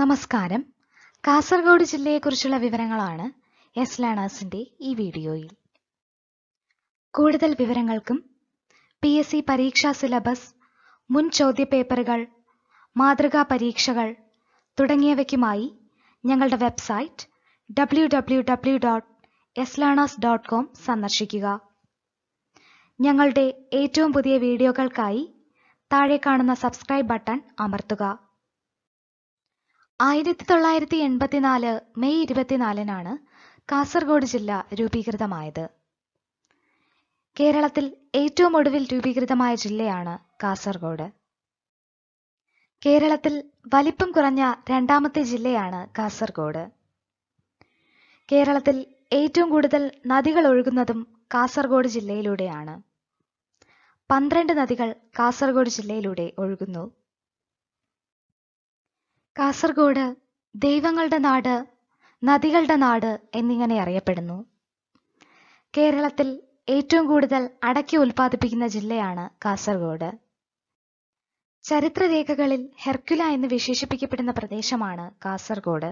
നമസ്കാരം കാസർഗോഡ് ജില്ലയെക്കുറിച്ചുള്ള വിവരങ്ങളാണ് എസ് ലേണേഴ്സിന്റെ ഈ വീഡിയോയിൽ കൂടുതൽ വിവരങ്ങൾക്കും പി എസ് സി പരീക്ഷാ സിലബസ് മുൻ ചോദ്യപേപ്പറുകൾ മാതൃകാ പരീക്ഷകൾ തുടങ്ങിയവയ്ക്കുമായി ഞങ്ങളുടെ website W dot S learners dot com സന്ദർശിക്കുക ഞങ്ങളുടെ ഏറ്റവും പുതിയ വീഡിയോകൾക്കായി താഴെ കാണുന്ന സബ്സ്ക്രൈബ് ബട്ടൺ അമർത്തുക ആയിരത്തി തൊള്ളായിരത്തി എൺപത്തിനാല് മെയ് ഇരുപത്തിനാലിനാണ് കാസർഗോഡ് ജില്ല രൂപീകൃതമായത് കേരളത്തിൽ ഏറ്റവും ഒടുവിൽ രൂപീകൃതമായ ജില്ലയാണ് കാസർഗോഡ് കേരളത്തിൽ വലിപ്പം കുറഞ്ഞ രണ്ടാമത്തെ ജില്ലയാണ് കാസർഗോഡ് കേരളത്തിൽ ഏറ്റവും കൂടുതൽ നദികൾ ഒഴുകുന്നതും കാസർഗോഡ് ജില്ലയിലൂടെയാണ് പന്ത്രണ്ട് നദികൾ കാസർഗോഡ് ജില്ലയിലൂടെ ഒഴുകുന്നു കാസർഗോഡ് ദൈവങ്ങളുടെ നാട് നദികളുടെ നാട് എന്നിങ്ങനെ അറിയപ്പെടുന്നു കേരളത്തിൽ ഏറ്റവും കൂടുതൽ അടക്കി ഉൽപ്പാദിപ്പിക്കുന്ന ജില്ലയാണ് കാസർഗോഡ് ചരിത്രരേഖകളിൽ ഹെർക്കുല എന്ന് വിശേഷിപ്പിക്കപ്പെടുന്ന പ്രദേശമാണ് കാസർഗോഡ്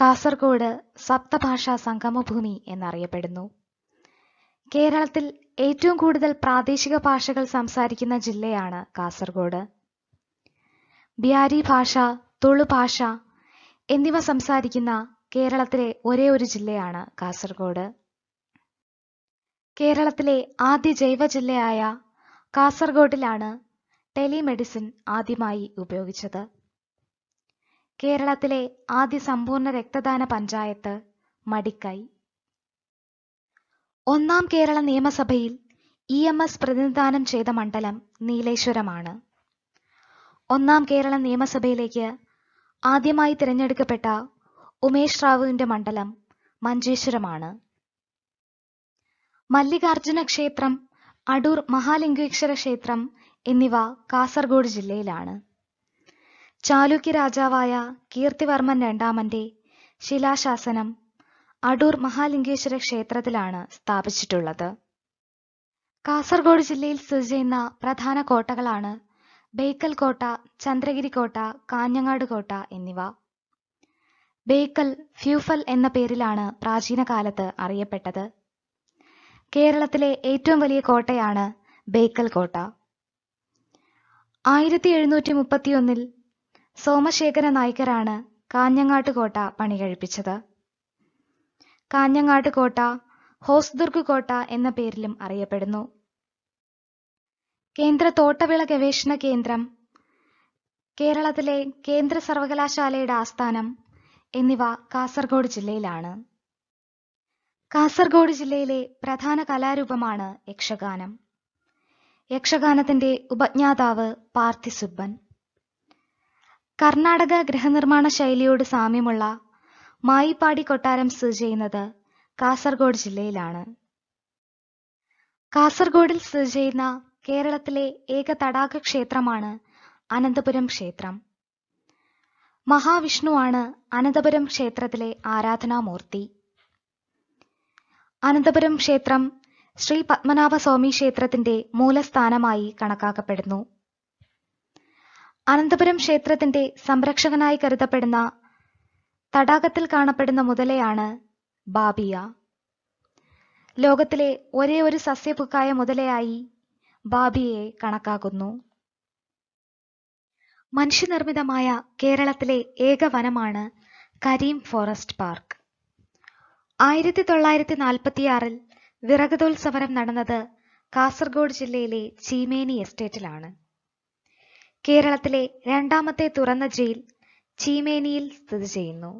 കാസർഗോഡ് സപ്തഭാഷാ സംഗമഭൂമി എന്നറിയപ്പെടുന്നു കേരളത്തിൽ ഏറ്റവും കൂടുതൽ പ്രാദേശിക ഭാഷകൾ സംസാരിക്കുന്ന ജില്ലയാണ് കാസർഗോഡ് ബിഹാരി ഭാഷ തുളു ഭാഷ എന്നിവ സംസാരിക്കുന്ന കേരളത്തിലെ ഒരേ ഒരു ജില്ലയാണ് കാസർഗോഡ് കേരളത്തിലെ ആദ്യ ജൈവ ജില്ലയായ കാസർഗോഡിലാണ് ടെലിമെഡിസിൻ ആദ്യമായി ഉപയോഗിച്ചത് കേരളത്തിലെ ആദ്യ സമ്പൂർണ്ണ രക്തദാന പഞ്ചായത്ത് മടിക്കൈ ഒന്നാം കേരള നിയമസഭയിൽ ഇ എം എസ് പ്രതിനിധാനം ചെയ്ത മണ്ഡലം നീലേശ്വരമാണ് ഒന്നാം കേരള നിയമസഭയിലേക്ക് ആദ്യമായി തിരഞ്ഞെടുക്കപ്പെട്ട ഉമേഷ് റാവുവിന്റെ മണ്ഡലം മഞ്ചേശ്വരമാണ് മല്ലികാർജുന ക്ഷേത്രം അടൂർ മഹാലിംഗേശ്വര ക്ഷേത്രം എന്നിവ കാസർഗോഡ് ജില്ലയിലാണ് ചാലുക്യ രാജാവായ കീർത്തിവർമ്മൻ രണ്ടാമന്റെ ശിലാശാസനം അടൂർ മഹാലിംഗേശ്വര ക്ഷേത്രത്തിലാണ് സ്ഥാപിച്ചിട്ടുള്ളത് കാസർഗോഡ് ജില്ലയിൽ സ്ഥിതി ചെയ്യുന്ന പ്രധാന കോട്ടകളാണ് ബേക്കൽ കോട്ട ചന്ദ്രഗിരി കോട്ട കാഞ്ഞങ്ങാട് കോട്ട എന്നിവ ബേക്കൽ ഫ്യൂഫൽ എന്ന പേരിലാണ് പ്രാചീന കാലത്ത് അറിയപ്പെട്ടത് കേരളത്തിലെ ഏറ്റവും വലിയ കോട്ടയാണ് ബേക്കൽ കോട്ട ആയിരത്തി എഴുന്നൂറ്റി മുപ്പത്തിയൊന്നിൽ സോമശേഖര നായ്ക്കരാണ് കാഞ്ഞങ്ങാട്ട് കോട്ട പണി കഴിപ്പിച്ചത് കാഞ്ഞങ്ങാട്ട് കോട്ട ഹോസ്ദുർഗ് കോട്ട എന്ന പേരിലും അറിയപ്പെടുന്നു കേന്ദ്ര തോട്ടവിള ഗവേഷണ കേന്ദ്രം കേരളത്തിലെ കേന്ദ്ര സർവകലാശാലയുടെ ആസ്ഥാനം എന്നിവ കാസർഗോഡ് ജില്ലയിലാണ് കാസർഗോഡ് ജില്ലയിലെ പ്രധാന കലാരൂപമാണ് യക്ഷഗാനം യക്ഷഗാനത്തിന്റെ ഉപജ്ഞാതാവ് പാർത്ഥിസുബൻ കർണാടക ഗൃഹനിർമ്മാണ ശൈലിയോട് സാമ്യമുള്ള മായിപ്പാടി കൊട്ടാരം സ്ഥിതി ചെയ്യുന്നത് കാസർഗോഡ് ജില്ലയിലാണ് കാസർഗോഡിൽ സ്ഥിതി ചെയ്യുന്ന കേരളത്തിലെ ഏക തടാക ക്ഷേത്രമാണ് അനന്തപുരം ക്ഷേത്രം മഹാവിഷ്ണുവാണ് അനന്തപുരം ക്ഷേത്രത്തിലെ ആരാധനാമൂർത്തി അനന്തപുരം ക്ഷേത്രം ശ്രീ പത്മനാഭസ്വാമി ക്ഷേത്രത്തിന്റെ മൂലസ്ഥാനമായി കണക്കാക്കപ്പെടുന്നു അനന്തപുരം ക്ഷേത്രത്തിന്റെ സംരക്ഷകനായി കരുതപ്പെടുന്ന തടാകത്തിൽ കാണപ്പെടുന്ന മുതലയാണ് ബാബിയ ലോകത്തിലെ ഒരേ ഒരു സസ്യപുക്കായ മുതലയായി ബാബിയെ കണക്കാക്കുന്നു മനുഷ്യനിർമ്മിതമായ കേരളത്തിലെ ഏക വനമാണ് കരീം ഫോറസ്റ്റ് പാർക്ക് ആയിരത്തി തൊള്ളായിരത്തി നാൽപ്പത്തിയാറിൽ വിറകതോത്സവനം നടന്നത് കാസർഗോഡ് ജില്ലയിലെ ചീമേനി എസ്റ്റേറ്റിലാണ് കേരളത്തിലെ രണ്ടാമത്തെ തുറന്ന ജയിൽ ചീമേനിയിൽ സ്ഥിതി ചെയ്യുന്നു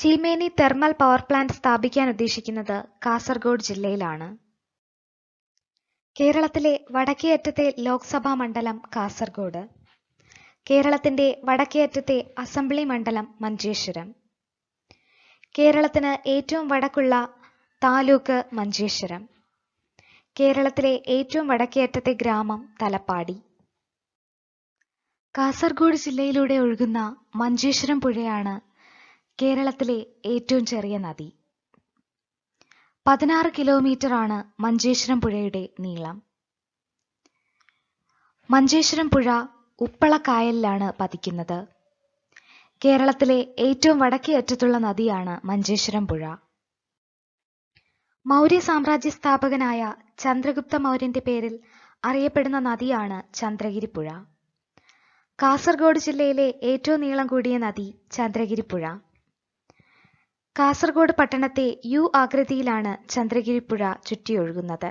ചീമേനി തെർമൽ പവർ പ്ലാന്റ് സ്ഥാപിക്കാൻ ഉദ്ദേശിക്കുന്നത് കാസർഗോഡ് ജില്ലയിലാണ് കേരളത്തിലെ വടക്കേയറ്റത്തെ ലോക്സഭാ മണ്ഡലം കാസർഗോഡ് കേരളത്തിന്റെ വടക്കേയറ്റത്തെ അസംബ്ലി മണ്ഡലം മഞ്ചേശ്വരം കേരളത്തിന് ഏറ്റവും വടക്കുള്ള താലൂക്ക് മഞ്ചേശ്വരം കേരളത്തിലെ ഏറ്റവും വടക്കേയറ്റത്തെ ഗ്രാമം തലപ്പാടി കാസർഗോഡ് ജില്ലയിലൂടെ ഒഴുകുന്ന മഞ്ചേശ്വരം പുഴയാണ് കേരളത്തിലെ ഏറ്റവും ചെറിയ നദി പതിനാറ് ആണ് മഞ്ചേശ്വരം പുഴയുടെ നീളം മഞ്ചേശ്വരം പുഴ ഉപ്പളക്കായലിലാണ് പതിക്കുന്നത് കേരളത്തിലെ ഏറ്റവും വടക്കേ അറ്റത്തുള്ള നദിയാണ് മഞ്ചേശ്വരം പുഴ മൗര്യ സാമ്രാജ്യ സ്ഥാപകനായ ചന്ദ്രഗുപ്ത മൗര്യന്റെ പേരിൽ അറിയപ്പെടുന്ന നദിയാണ് ചന്ദ്രഗിരി പുഴ കാസർഗോഡ് ജില്ലയിലെ ഏറ്റവും നീളം കൂടിയ നദി ചന്ദ്രഗിരി പുഴ കാസർഗോഡ് പട്ടണത്തെ യു ആകൃതിയിലാണ് ചന്ദ്രഗിരിപ്പുഴ ചുറ്റിയൊഴുകുന്നത്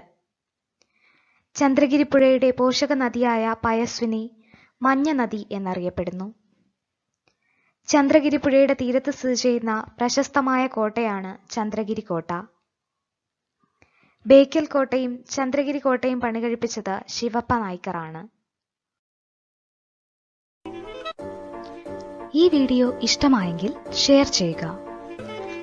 ചന്ദ്രഗിരിപ്പുഴയുടെ പോഷക നദിയായ പയസ്വിനി മഞ്ഞ നദി എന്നറിയപ്പെടുന്നു ചന്ദ്രഗിരിപ്പുഴയുടെ തീരത്ത് സ്ഥിതി ചെയ്യുന്ന പ്രശസ്തമായ കോട്ടയാണ് ചന്ദ്രഗിരി കോട്ട ബേക്കൽ കോട്ടയും ചന്ദ്രഗിരി കോട്ടയും പണികഴിപ്പിച്ചത് ശിവപ്പ നായ്ക്കറാണ് ഈ വീഡിയോ ഇഷ്ടമായെങ്കിൽ ഷെയർ ചെയ്യുക